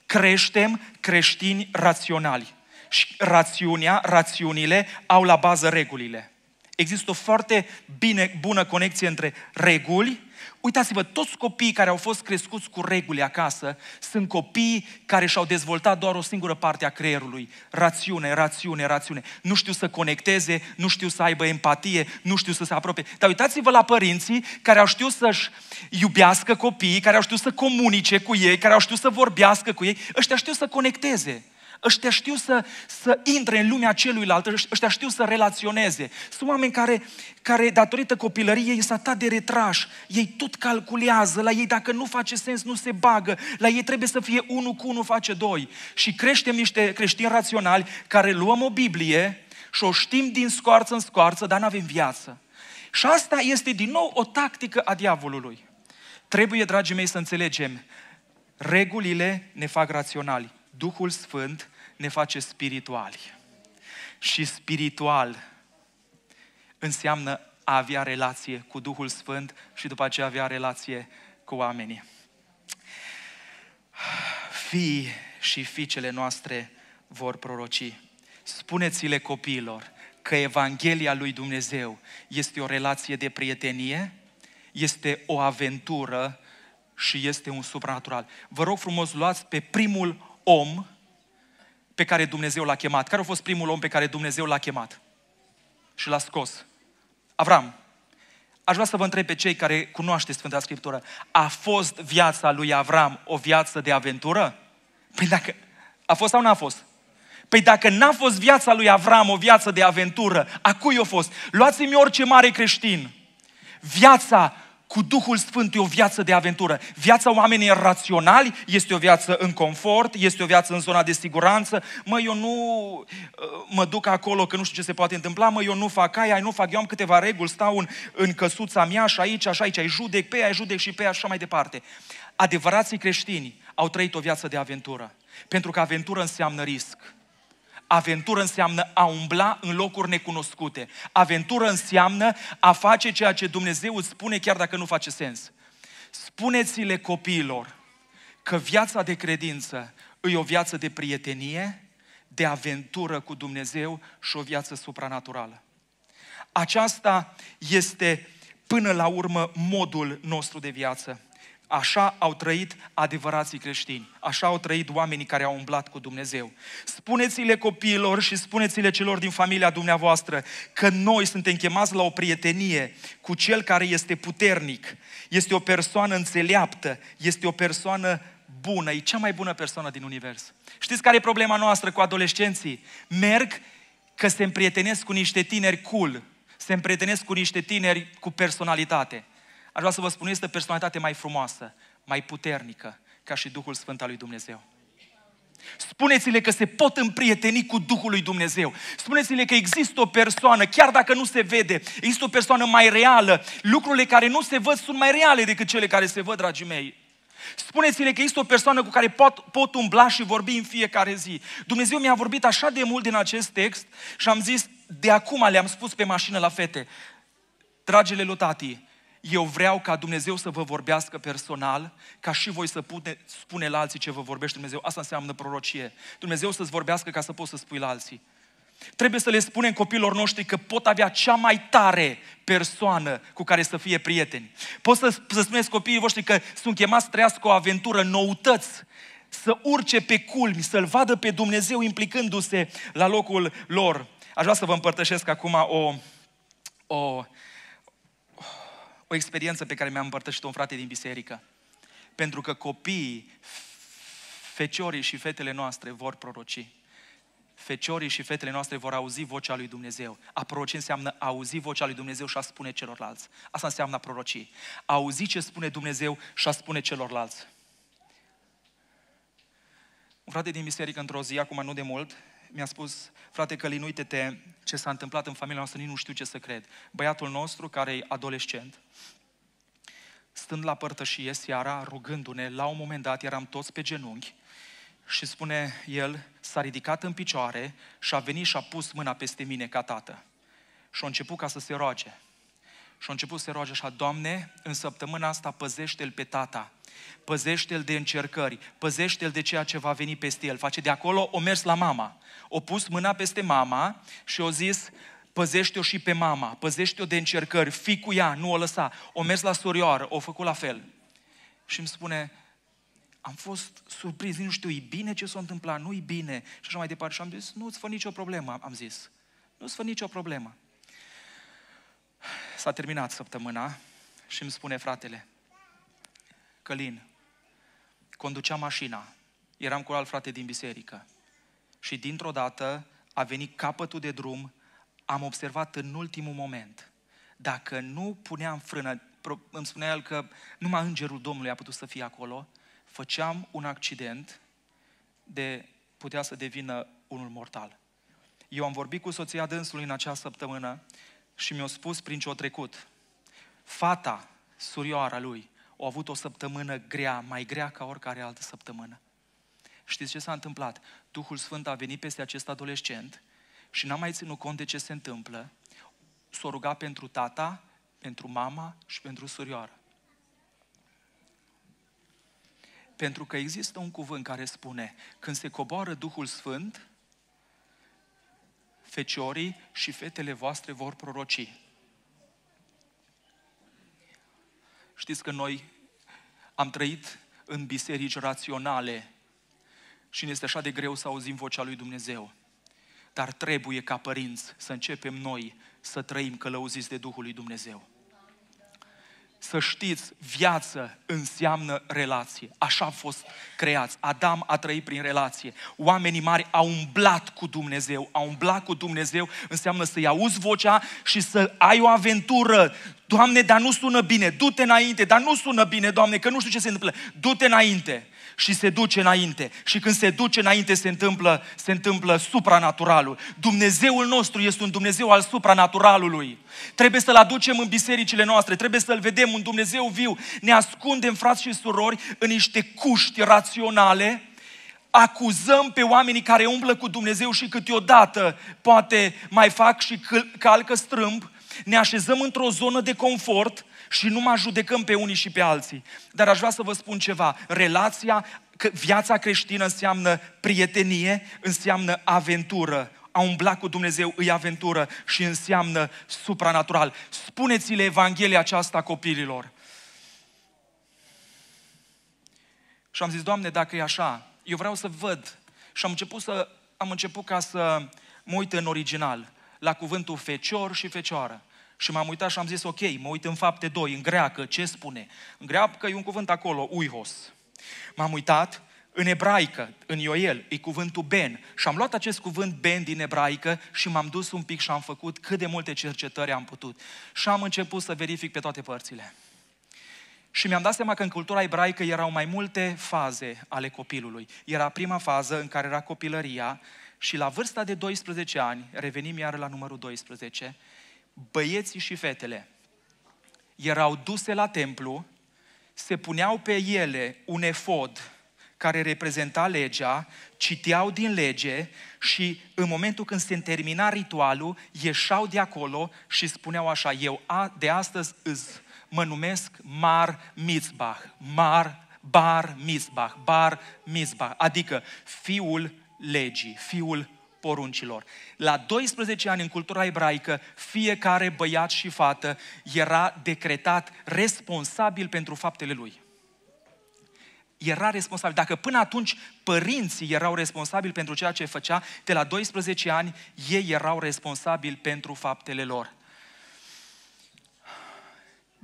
S1: Creștem creștini raționali și rațiunea, rațiunile au la bază regulile. Există o foarte bine, bună conexie între reguli. Uitați-vă, toți copiii care au fost crescuți cu reguli acasă sunt copii care și-au dezvoltat doar o singură parte a creierului. Rațiune, rațiune, rațiune. Nu știu să conecteze, nu știu să aibă empatie, nu știu să se apropie. Dar uitați-vă la părinții care au știut să-și iubească copiii, care au știut să comunice cu ei, care au știut să vorbească cu ei. Ăștia știu să conecteze. Ăștia știu să, să intre în lumea celuilalt, ăștia știu să relaționeze. Sunt oameni care, care datorită copilăriei sunt atât de retrași. Ei tot calculează, la ei dacă nu face sens, nu se bagă. La ei trebuie să fie unul cu unul face doi. Și creștem niște creștini raționali care luăm o Biblie și o știm din scoarță în scoarță, dar nu avem viață. Și asta este din nou o tactică a diavolului. Trebuie, dragii mei, să înțelegem, regulile ne fac raționali Duhul Sfânt ne face spirituali. Și spiritual înseamnă a avea relație cu Duhul Sfânt și după aceea avea relație cu oamenii. Fii și fiicele noastre vor proroci. Spuneți-le copiilor că Evanghelia lui Dumnezeu este o relație de prietenie, este o aventură și este un supranatural. Vă rog frumos, luați pe primul om pe care Dumnezeu l-a chemat. Care a fost primul om pe care Dumnezeu l-a chemat? Și l-a scos. Avram. Aș vrea să vă întreb pe cei care cunoaște Sfânta Scriptură. A fost viața lui Avram o viață de aventură? Păi dacă... A fost sau n-a fost? Păi dacă n-a fost viața lui Avram o viață de aventură, a cui a fost? Luați-mi orice mare creștin. Viața cu Duhul Sfânt e o viață de aventură. Viața oamenilor raționali este o viață în confort, este o viață în zona de siguranță. Mă, eu nu uh, mă duc acolo că nu știu ce se poate întâmpla, mă, eu nu fac aia, nu fac. Eu am câteva reguli, stau în, în căsuța mea și aici, așa, aici, ai judec, pe aia, judec și pe aia, așa mai departe. Adevărații creștini au trăit o viață de aventură. Pentru că aventură înseamnă risc. Aventură înseamnă a umbla în locuri necunoscute. Aventură înseamnă a face ceea ce Dumnezeu îți spune chiar dacă nu face sens. Spuneți-le copiilor că viața de credință e o viață de prietenie, de aventură cu Dumnezeu și o viață supranaturală. Aceasta este până la urmă modul nostru de viață. Așa au trăit adevărații creștini, așa au trăit oamenii care au umblat cu Dumnezeu. Spuneți-le copiilor și spuneți-le celor din familia dumneavoastră că noi suntem chemați la o prietenie cu cel care este puternic, este o persoană înțeleaptă, este o persoană bună, e cea mai bună persoană din univers. Știți care e problema noastră cu adolescenții? Merg că se împrietenesc cu niște tineri cool, se împrietenesc cu niște tineri cu personalitate aș vrea să vă spun, este personalitate mai frumoasă, mai puternică, ca și Duhul Sfânt al lui Dumnezeu. Spuneți-le că se pot împrieteni cu Duhul lui Dumnezeu. Spuneți-le că există o persoană, chiar dacă nu se vede, există o persoană mai reală. Lucrurile care nu se văd sunt mai reale decât cele care se văd, dragii mei. Spuneți-le că există o persoană cu care pot, pot umbla și vorbi în fiecare zi. Dumnezeu mi-a vorbit așa de mult din acest text și am zis, de acum le-am spus pe mașină la fete, dragile lutatii, eu vreau ca Dumnezeu să vă vorbească personal, ca și voi să pute, spune la alții ce vă vorbește Dumnezeu. Asta înseamnă prorocie. Dumnezeu să-ți vorbească ca să poți să spui la alții. Trebuie să le spunem copilor noștri că pot avea cea mai tare persoană cu care să fie prieteni. Pot să, să spuneți copiii voștri că sunt chemați să trăiască o aventură, noutăți, să urce pe culmi, să-L vadă pe Dumnezeu implicându-se la locul lor. Aș vrea să vă împărtășesc acum o, o o experiență pe care mi-a împărtășit-o un frate din biserică. Pentru că copiii, feciorii și fetele noastre vor proroci. Feciorii și fetele noastre vor auzi vocea lui Dumnezeu. A proroci înseamnă a auzi vocea lui Dumnezeu și a spune celorlalți. Asta înseamnă a proroci. A auzi ce spune Dumnezeu și a spune celorlalți. Un frate din biserică într-o zi, acum nu de mult, mi-a spus, frate Călin, uite-te ce s-a întâmplat în familia noastră, nici nu știu ce să cred. Băiatul nostru, care e adolescent, stând la părtășie seara, rugându-ne, la un moment dat eram toți pe genunchi și spune el, s-a ridicat în picioare și a venit și a pus mâna peste mine ca tată. Și a început ca să se roage. Și a început să roage așa, Doamne, în săptămâna asta păzește-l pe tata, păzește-l de încercări, păzește-l de ceea ce va veni peste el. Face de acolo, o mers la mama, o pus mâna peste mama și o zis, păzește-o și pe mama, păzește-o de încercări, fi cu ea, nu o lăsa. O mers la surioară, o făcut la fel. Și îmi spune, am fost surprins, nu știu, e bine ce s-a întâmplat, nu-i bine. Și așa mai departe. Și am zis, nu-ți fă nicio problemă, am zis. Nu-ți fă nicio problemă. S-a terminat săptămâna și îmi spune fratele, Călin, conducea mașina, eram cu alt frate din biserică și dintr-o dată a venit capătul de drum, am observat în ultimul moment, dacă nu puneam frână, îmi spunea el că numai îngerul Domnului a putut să fie acolo, făceam un accident de putea să devină unul mortal. Eu am vorbit cu soția dânsului în acea săptămână și mi-a spus prin ce o trecut. Fata, surioara lui, a avut o săptămână grea, mai grea ca oricare altă săptămână. Știți ce s-a întâmplat? Duhul Sfânt a venit peste acest adolescent și n-a mai ținut cont de ce se întâmplă. S-a rugat pentru tata, pentru mama și pentru surioară. Pentru că există un cuvânt care spune, când se coboară Duhul Sfânt, feciorii și fetele voastre vor proroci. Știți că noi am trăit în biserici raționale și ne este așa de greu să auzim vocea lui Dumnezeu. Dar trebuie ca părinți să începem noi să trăim călăuziți de Duhul lui Dumnezeu să știți, viață înseamnă relație. Așa am fost creați. Adam a trăit prin relație. Oamenii mari au umblat cu Dumnezeu. Au umblat cu Dumnezeu înseamnă să-i auzi vocea și să ai o aventură. Doamne, dar nu sună bine, du-te înainte, dar nu sună bine, Doamne, că nu știu ce se întâmplă. Du-te înainte și se duce înainte. Și când se duce înainte se întâmplă, se întâmplă supranaturalul. Dumnezeul nostru este un Dumnezeu al supranaturalului. Trebuie să-L aducem în bisericile noastre, trebuie să-L vedem, un Dumnezeu viu. Ne ascundem, frați și surori, în niște cuști raționale, acuzăm pe oamenii care umblă cu Dumnezeu și câteodată poate mai fac și calcă strâmb, ne așezăm într-o zonă de confort, și nu mai judecăm pe unii și pe alții. Dar aș vrea să vă spun ceva. Relația, viața creștină înseamnă prietenie, înseamnă aventură. A umbla cu Dumnezeu îi aventură și înseamnă supranatural. Spuneți-le Evanghelia aceasta copiilor. Și am zis, Doamne, dacă e așa, eu vreau să văd. Și am început, să, am început ca să mă uit în original la cuvântul fecior și fecioară. Și m-am uitat și am zis, ok, mă uit în fapte 2, în greacă, ce spune? În greacă e un cuvânt acolo, uihos. M-am uitat în ebraică, în Ioel, e cuvântul Ben. Și am luat acest cuvânt Ben din ebraică și m-am dus un pic și am făcut cât de multe cercetări am putut. Și am început să verific pe toate părțile. Și mi-am dat seama că în cultura ebraică erau mai multe faze ale copilului. Era prima fază în care era copilăria și la vârsta de 12 ani, revenim iar la numărul 12, băieții și fetele erau duse la templu, se puneau pe ele un efod care reprezenta legea, citeau din lege și în momentul când se termina ritualul, ieșau de acolo și spuneau așa, eu de astăzi îți mă numesc Mar Mitzbach, Mar Bar Mitzbach, Bar Mitzbach, adică fiul legii, fiul poruncilor. La 12 ani în cultura ebraică, fiecare băiat și fată era decretat responsabil pentru faptele lui. Era responsabil. Dacă până atunci părinții erau responsabili pentru ceea ce făcea, de la 12 ani ei erau responsabili pentru faptele lor.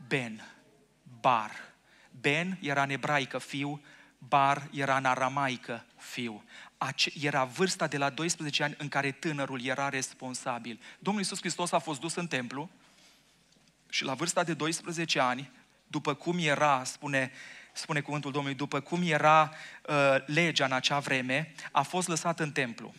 S1: Ben, Bar. Ben era în ebraică fiu, Bar era în aramaică fiu era vârsta de la 12 ani în care tânărul era responsabil. Domnul Iisus Hristos a fost dus în templu și la vârsta de 12 ani, după cum era, spune, spune cuvântul Domnului, după cum era uh, legea în acea vreme, a fost lăsat în templu.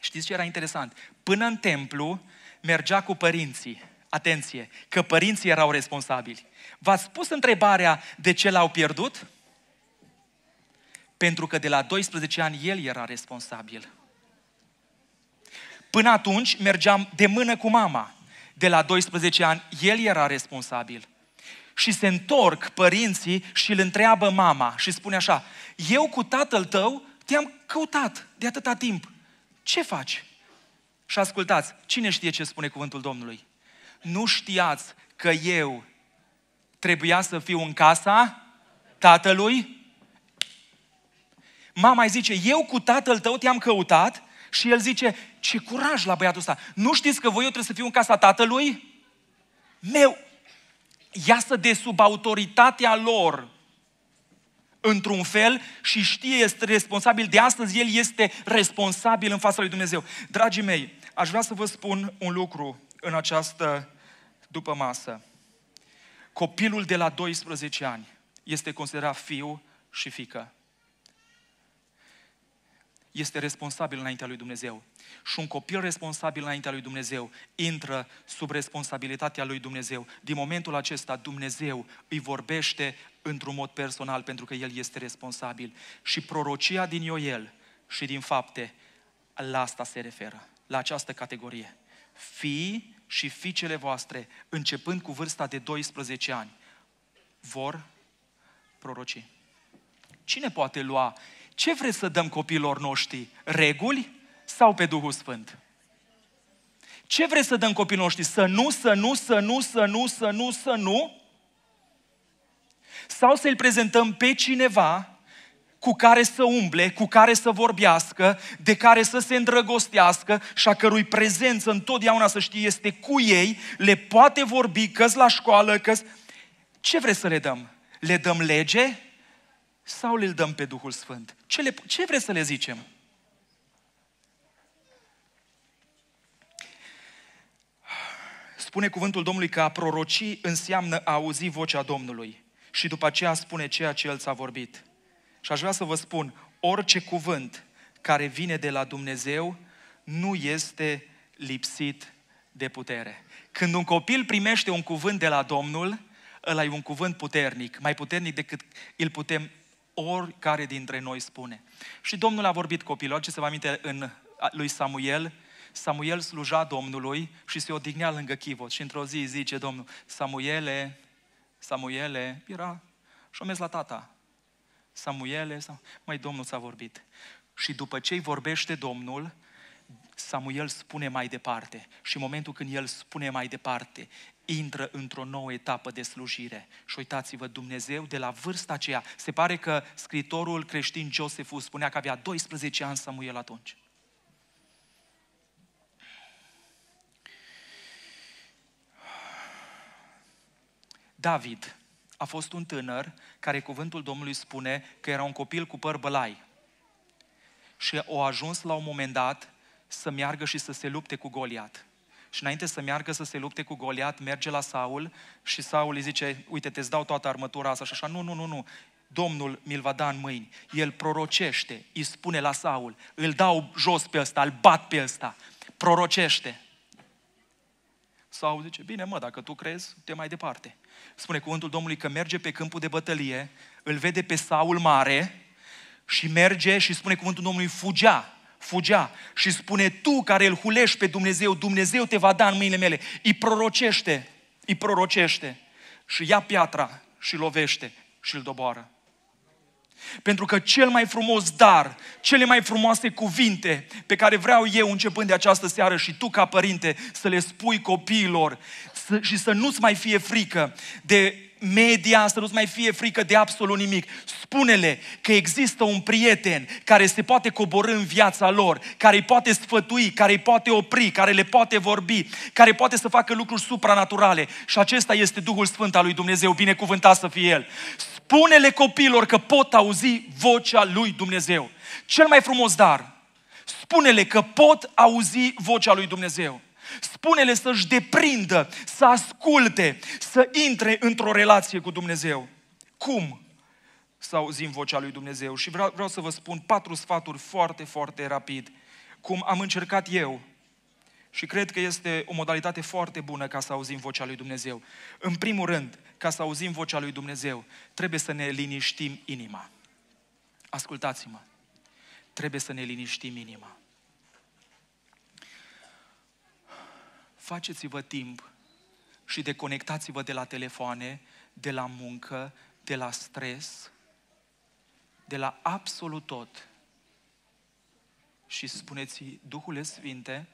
S1: Știți ce era interesant? Până în templu mergea cu părinții. Atenție, că părinții erau responsabili. V-ați pus întrebarea de ce l-au pierdut? Pentru că de la 12 ani el era responsabil. Până atunci mergeam de mână cu mama. De la 12 ani el era responsabil. Și se întorc părinții și îl întreabă mama și spune așa, eu cu tatăl tău te-am căutat de atâta timp. Ce faci? Și ascultați, cine știe ce spune cuvântul Domnului? Nu știați că eu trebuia să fiu în casa tatălui Mama îi zice, eu cu tatăl tău te-am căutat și el zice, ce curaj la băiatul ăsta. Nu știți că voi eu trebuie să fiu în casa tatălui? Meu, iasă de sub autoritatea lor într-un fel și știe, este responsabil de astăzi, el este responsabil în fața lui Dumnezeu. Dragii mei, aș vrea să vă spun un lucru în această după masă. Copilul de la 12 ani este considerat fiu și fică este responsabil înaintea lui Dumnezeu. Și un copil responsabil înaintea lui Dumnezeu intră sub responsabilitatea lui Dumnezeu. Din momentul acesta Dumnezeu îi vorbește într-un mod personal pentru că el este responsabil. Și prorocia din Ioel și din fapte la asta se referă, la această categorie. Fii și fiicele voastre, începând cu vârsta de 12 ani, vor proroci. Cine poate lua ce vreți să dăm copiilor noștri? Reguli sau pe Duhul Sfânt? Ce vreți să dăm copiilor noștri? Să nu, să nu, să nu, să nu, să nu, să nu? Sau să-i prezentăm pe cineva cu care să umble, cu care să vorbească, de care să se îndrăgostească și a cărui prezență întotdeauna să știe este cu ei, le poate vorbi, că la școală, că Ce vreți să le dăm? Le dăm lege? sau le dăm pe Duhul Sfânt? Ce, le, ce vreți să le zicem? Spune cuvântul Domnului că a proroci înseamnă a auzi vocea Domnului și după aceea spune ceea ce El ți-a vorbit. Și aș vrea să vă spun, orice cuvânt care vine de la Dumnezeu nu este lipsit de putere. Când un copil primește un cuvânt de la Domnul, ăla e un cuvânt puternic, mai puternic decât îl putem oricare dintre noi spune. Și Domnul a vorbit copilor, ce se va aminte în lui Samuel, Samuel sluja Domnului și se odihnea lângă chivot și într-o zi zice Domnul, Samuele, Samuele, era și-o mers la tata. Samuele, sau... mai Domnul s-a vorbit. Și după ce îi vorbește Domnul, Samuel spune mai departe. Și în momentul când el spune mai departe, intră într-o nouă etapă de slujire. Și uitați-vă, Dumnezeu de la vârsta aceea, se pare că scritorul creștin Josefu spunea că avea 12 ani Samuel atunci. David a fost un tânăr care cuvântul Domnului spune că era un copil cu păr bălai. Și o ajuns la un moment dat să meargă și să se lupte cu Goliat și înainte să meargă să se lupte cu Goliat, merge la Saul și Saul îi zice, uite, te-ți dau toată armătura asta și așa, nu, nu, nu, nu, Domnul mi-l va da în mâini. El prorocește, îi spune la Saul, îl dau jos pe ăsta, îl bat pe ăsta, prorocește. Saul zice, bine mă, dacă tu crezi, te mai departe. Spune cuvântul Domnului că merge pe câmpul de bătălie, îl vede pe Saul mare și merge și spune cuvântul Domnului, fugea fugea și spune, tu care îl hulești pe Dumnezeu, Dumnezeu te va da în mâinile mele. Îi prorocește, îi prorocește și ia piatra și lovește și îl doboară. Pentru că cel mai frumos dar, cele mai frumoase cuvinte pe care vreau eu începând de această seară și tu ca părinte să le spui copiilor să, și să nu-ți mai fie frică de media, să nu-ți mai fie frică de absolut nimic. Spune-le că există un prieten care se poate coborâ în viața lor, care îi poate sfătui, care îi poate opri, care le poate vorbi, care poate să facă lucruri supranaturale. Și acesta este Duhul Sfânt al lui Dumnezeu, binecuvântat să fie El. Spune-le copilor că pot auzi vocea lui Dumnezeu. Cel mai frumos dar, spune-le că pot auzi vocea lui Dumnezeu. Spune-le să-și deprindă, să asculte, să intre într-o relație cu Dumnezeu. Cum? Să auzim vocea lui Dumnezeu. Și vreau, vreau să vă spun patru sfaturi foarte, foarte rapid. Cum am încercat eu și cred că este o modalitate foarte bună ca să auzim vocea lui Dumnezeu. În primul rând, ca să auzim vocea lui Dumnezeu, trebuie să ne liniștim inima. Ascultați-mă. Trebuie să ne liniștim inima. faceți-vă timp și deconectați-vă de la telefoane, de la muncă, de la stres, de la absolut tot. Și spuneți, Duhule Sfinte,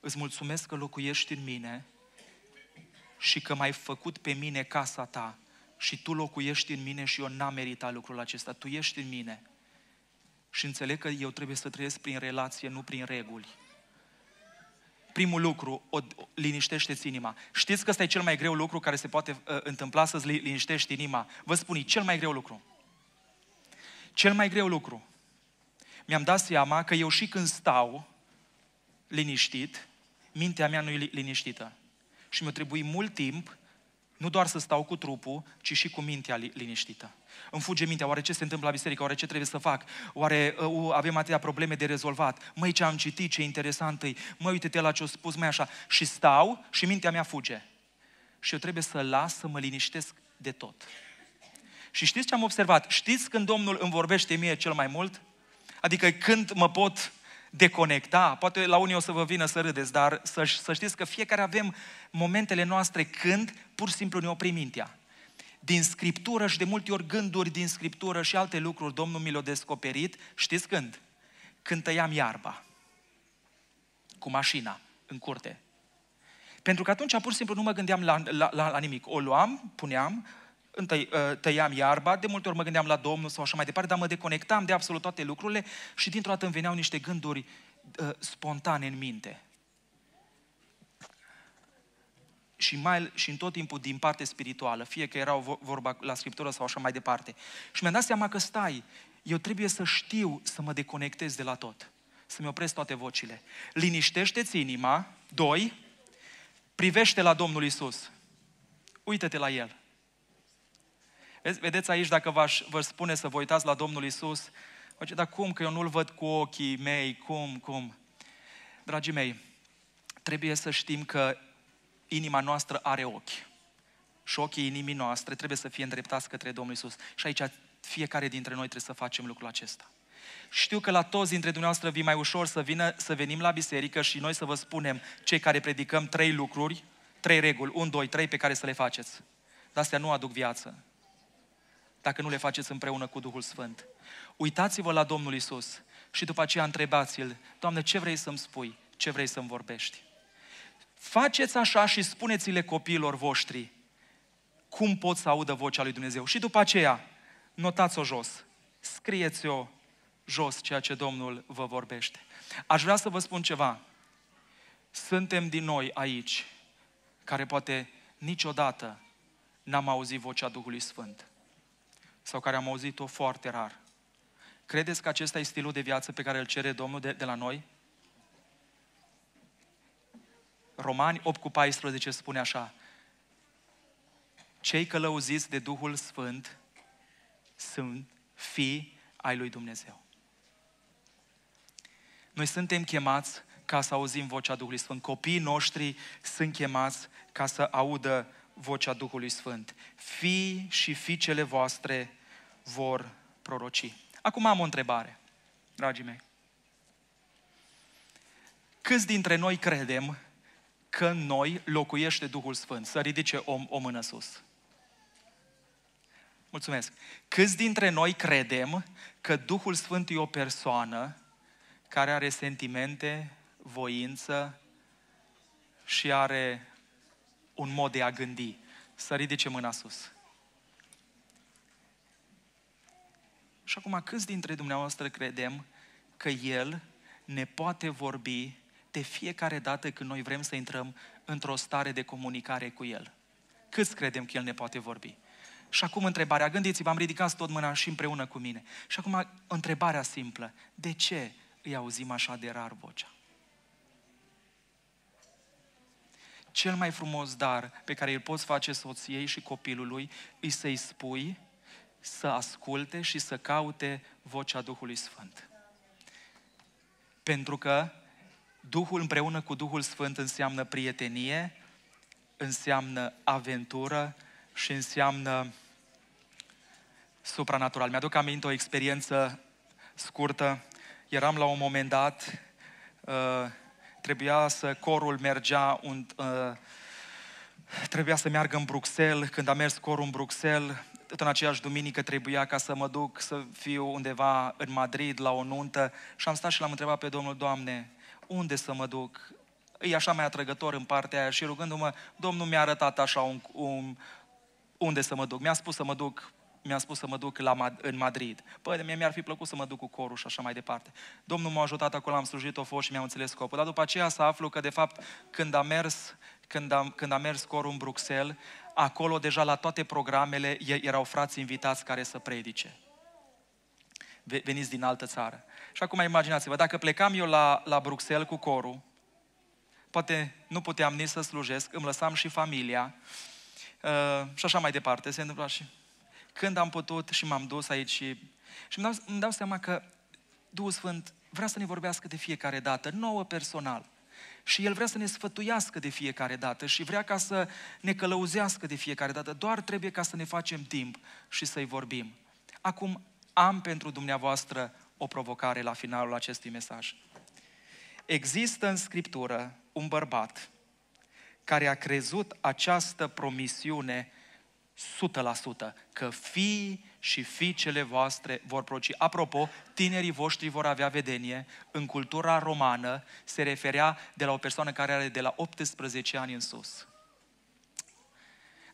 S1: îți mulțumesc că locuiești în mine și că m-ai făcut pe mine casa ta și tu locuiești în mine și eu n-am meritat lucrul acesta, tu ești în mine. Și înțeleg că eu trebuie să trăiesc prin relație, nu prin reguli primul lucru, o, liniștește-ți inima. Știți că ăsta e cel mai greu lucru care se poate uh, întâmpla să-ți liniștești inima. Vă spun, e cel mai greu lucru. Cel mai greu lucru. Mi-am dat seama că eu și când stau liniștit, mintea mea nu e liniștită. Și mi-a trebuit mult timp nu doar să stau cu trupul, ci și cu mintea liniștită. Îmi fuge mintea, oare ce se întâmplă la biserică, oare ce trebuie să fac, oare uh, avem atâtea probleme de rezolvat, măi ce am citit, ce interesant e, măi uite-te la ce a spus, mai așa. Și stau și mintea mea fuge. Și eu trebuie să las să mă liniștesc de tot. Și știți ce am observat? Știți când Domnul îmi vorbește mie cel mai mult? Adică când mă pot deconecta. Poate la unii o să vă vină să râdeți, dar să, să știți că fiecare avem momentele noastre când pur și simplu ne oprim mintea. Din Scriptură și de multe ori gânduri din Scriptură și alte lucruri, Domnul mi le-a descoperit, știți când? Când tăiam iarba cu mașina în curte. Pentru că atunci pur și simplu nu mă gândeam la, la, la, la nimic. O luam, puneam, tăi, ă, tăiam iarba, de multe ori mă gândeam la Domnul sau așa mai departe, dar mă deconectam de absolut toate lucrurile și dintr-o dată îmi veneau niște gânduri uh, spontane în minte. Și, mai, și în tot timpul din parte spirituală, fie că erau vorba la Scriptură sau așa mai departe. Și mi-am dat seama că stai, eu trebuie să știu să mă deconectez de la tot. Să-mi opresc toate vocile. Liniștește-ți inima. Doi, privește la Domnul Isus. Uită-te la El. Vedeți aici, dacă v-aș, vă spune să vă uitați la Domnul Isus, face, dar cum, că eu nu-L văd cu ochii mei, cum, cum? Dragii mei, trebuie să știm că inima noastră are ochi. Și ochii inimii noastre trebuie să fie îndreptați către Domnul Isus. Și aici fiecare dintre noi trebuie să facem lucrul acesta. Știu că la toți dintre dumneavoastră vi mai ușor să, vină, să venim la biserică și noi să vă spunem, cei care predicăm trei lucruri, trei reguli, un, doi, trei pe care să le faceți. Dar astea nu aduc viață dacă nu le faceți împreună cu Duhul Sfânt. Uitați-vă la Domnul Isus și după aceea întrebați-L, Doamne, ce vrei să-mi spui? Ce vrei să-mi vorbești? Faceți așa și spuneți-le copiilor voștri cum pot să audă vocea lui Dumnezeu. Și după aceea, notați-o jos, scrieți-o jos ceea ce Domnul vă vorbește. Aș vrea să vă spun ceva. Suntem din noi aici, care poate niciodată n-am auzit vocea Duhului Sfânt sau care am auzit-o foarte rar. Credeți că acesta e stilul de viață pe care îl cere Domnul de, de la noi? Romani 8 cu 14 spune așa, cei călăuziți de Duhul Sfânt sunt fii ai lui Dumnezeu. Noi suntem chemați ca să auzim vocea Duhului Sfânt. Copiii noștri sunt chemați ca să audă vocea Duhului Sfânt. Fii și fiicele voastre vor proroci. Acum am o întrebare, dragii mei. Câți dintre noi credem că în noi locuiește Duhul Sfânt? Să ridice om o mână sus. Mulțumesc. Câți dintre noi credem că Duhul Sfânt e o persoană care are sentimente, voință și are un mod de a gândi? Să ridice mâna sus. Și acum câți dintre dumneavoastră credem că El ne poate vorbi de fiecare dată când noi vrem să intrăm într-o stare de comunicare cu El? Câți credem că El ne poate vorbi? Și acum întrebarea, gândiți-vă, am ridicat tot mâna și împreună cu mine. Și acum întrebarea simplă, de ce îi auzim așa de rar vocea? Cel mai frumos dar pe care îl poți face soției și copilului îi să-i spui să asculte și să caute vocea Duhului Sfânt. Pentru că Duhul împreună cu Duhul Sfânt înseamnă prietenie, înseamnă aventură și înseamnă supranatural. Mi-aduc aminte o experiență scurtă. Eram la un moment dat, uh, trebuia să corul mergea un, uh, trebuia să meargă în Bruxelles. Când a mers corul în Bruxelles, tot în aceeași duminică trebuia ca să mă duc să fiu undeva în Madrid la o nuntă și am stat și l-am întrebat pe Domnul, Doamne, unde să mă duc? E așa mai atrăgător în partea aia și rugându-mă, Domnul mi-a arătat așa un, un, unde să mă duc. Mi-a spus să mă duc mi-a spus să mă duc la, în Madrid. Păi, mie mi-ar fi plăcut să mă duc cu corul și așa mai departe. Domnul m-a ajutat acolo, am slujit o fost și mi-am înțeles scopul. Dar după aceea să aflu că, de fapt, când a mers, când a, când a mers corul în Bruxelles, acolo deja la toate programele erau frați invitați care să predice. Veniți din altă țară. Și acum imaginați-vă, dacă plecam eu la, la Bruxelles cu corul, poate nu puteam nici să slujesc, îmi lăsam și familia uh, și așa mai departe. Se întâmpla și când am putut și m-am dus aici și, și îmi, dau, îmi dau seama că Duhul Sfânt vrea să ne vorbească de fiecare dată, nouă personal și El vrea să ne sfătuiască de fiecare dată și vrea ca să ne călăuzească de fiecare dată. Doar trebuie ca să ne facem timp și să-i vorbim. Acum am pentru dumneavoastră o provocare la finalul acestui mesaj. Există în Scriptură un bărbat care a crezut această promisiune 100% că fii și fiicele voastre vor proci. Apropo, tinerii voștri vor avea vedenie. În cultura romană se referea de la o persoană care are de la 18 ani în sus.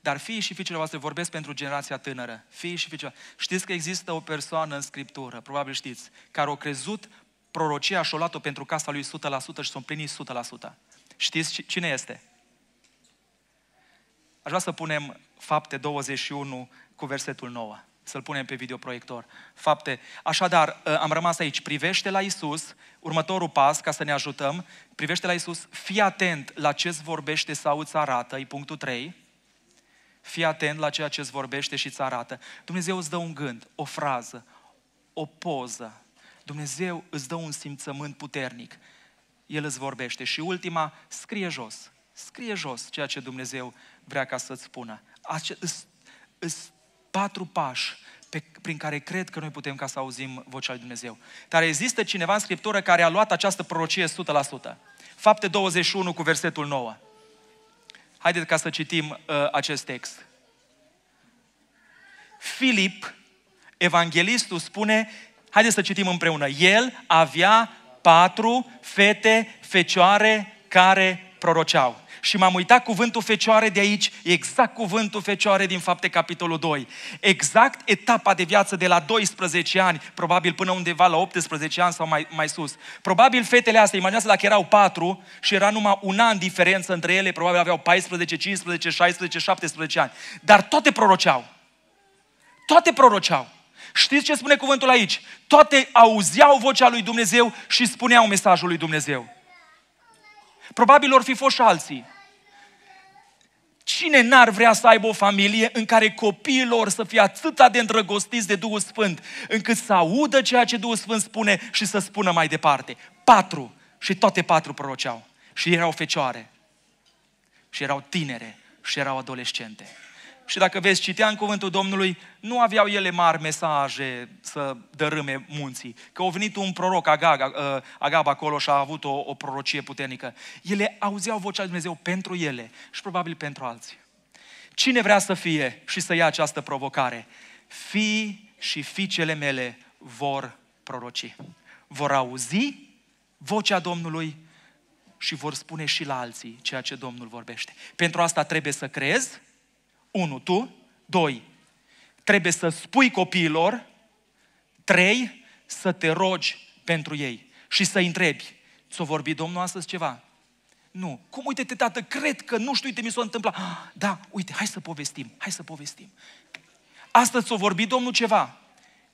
S1: Dar fiii și fiicele voastre vorbesc pentru generația tânără. Fiii și fiicele Știți că există o persoană în Scriptură, probabil știți, care o crezut prorocia și o luat-o pentru casa lui 100% și sunt plini 100%. Știți cine este? Aș vrea să punem fapte 21 cu versetul 9. Să-l punem pe videoproiector. Fapte. Așadar, ă, am rămas aici. Privește la Isus, următorul pas, ca să ne ajutăm, privește la Isus, fii atent la ce îți vorbește sau îți arată, e punctul 3. Fii atent la ceea ce îți vorbește și îți arată. Dumnezeu îți dă un gând, o frază, o poză. Dumnezeu îți dă un simțământ puternic. El îți vorbește. Și ultima, scrie jos. Scrie jos ceea ce Dumnezeu vrea ca să-ți spună. Ace- îs, patru pași pe, prin care cred că noi putem ca să auzim vocea lui Dumnezeu. Dar există cineva în Scriptură care a luat această prorocie 100%. Fapte 21 cu versetul 9. Haideți ca să citim uh, acest text. Filip, evanghelistul, spune, haideți să citim împreună, el avea patru fete fecioare care proroceau și m-am uitat cuvântul fecioare de aici, exact cuvântul fecioare din fapte capitolul 2. Exact etapa de viață de la 12 ani, probabil până undeva la 18 ani sau mai, mai sus. Probabil fetele astea, imaginează dacă erau patru și era numai un an diferență între ele, probabil aveau 14, 15, 16, 17 ani. Dar toate proroceau. Toate proroceau. Știți ce spune cuvântul aici? Toate auzeau vocea lui Dumnezeu și spuneau mesajul lui Dumnezeu. Probabil or fi fost și alții. Cine n-ar vrea să aibă o familie în care copiilor să fie atât de îndrăgostiți de Duhul Sfânt, încât să audă ceea ce Duhul Sfânt spune și să spună mai departe? Patru. Și toate patru proroceau. Și erau fecioare. Și erau tinere. Și erau adolescente. Și dacă veți citea în cuvântul Domnului, nu aveau ele mari mesaje să dărâme munții. Că a venit un proroc, Agag, uh, Agab acolo și a avut o, o prorocie puternică. Ele auzeau vocea lui Dumnezeu pentru ele și probabil pentru alții. Cine vrea să fie și să ia această provocare? Fii și fiicele mele vor proroci. Vor auzi vocea Domnului și vor spune și la alții ceea ce Domnul vorbește. Pentru asta trebuie să crezi, 1. Tu? 2. Trebuie să spui copiilor. 3. Să te rogi pentru ei și să-i întrebi. Ți-o vorbi Domnul astăzi ceva? Nu. Cum, uite-te, tată, cred că nu știu, uite, mi s-a întâmplat. Ah, da, uite, hai să povestim, hai să povestim. Astăzi ți-o vorbi Domnul ceva.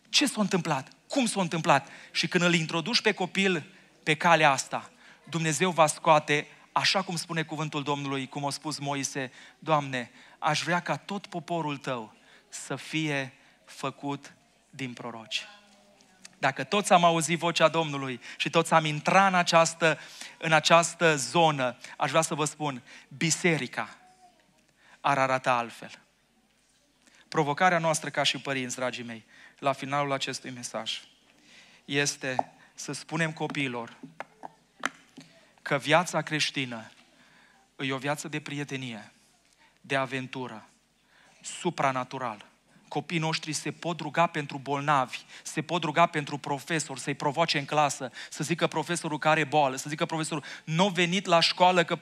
S1: Ce s-a întâmplat? Cum s-a întâmplat? Și când îl introduci pe copil pe calea asta, Dumnezeu va scoate Așa cum spune cuvântul Domnului, cum a spus Moise, Doamne, aș vrea ca tot poporul tău să fie făcut din proroci. Dacă toți am auzit vocea Domnului și toți am intrat în această, în această zonă, aș vrea să vă spun, biserica ar arata altfel. Provocarea noastră ca și părinți, dragii mei, la finalul acestui mesaj, este să spunem copiilor că viața creștină e o viață de prietenie, de aventură, supranatural. Copiii noștri se pot ruga pentru bolnavi, se pot ruga pentru profesor, să-i provoace în clasă, să zică profesorul care are boală, să zică profesorul, nu n-o venit la școală că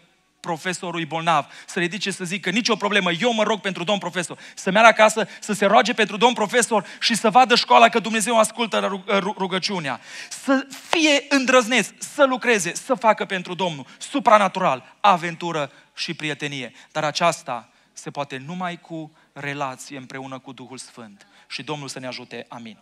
S1: profesorului bolnav, să ridice să zică, nicio problemă, eu mă rog pentru domn profesor, să meargă acasă, să se roage pentru domn profesor și să vadă școala că Dumnezeu ascultă ă, rugăciunea. Să fie îndrăzneți, să lucreze, să facă pentru Domnul, supranatural, aventură și prietenie. Dar aceasta se poate numai cu relație împreună cu Duhul Sfânt. Și Domnul să ne ajute. Amin.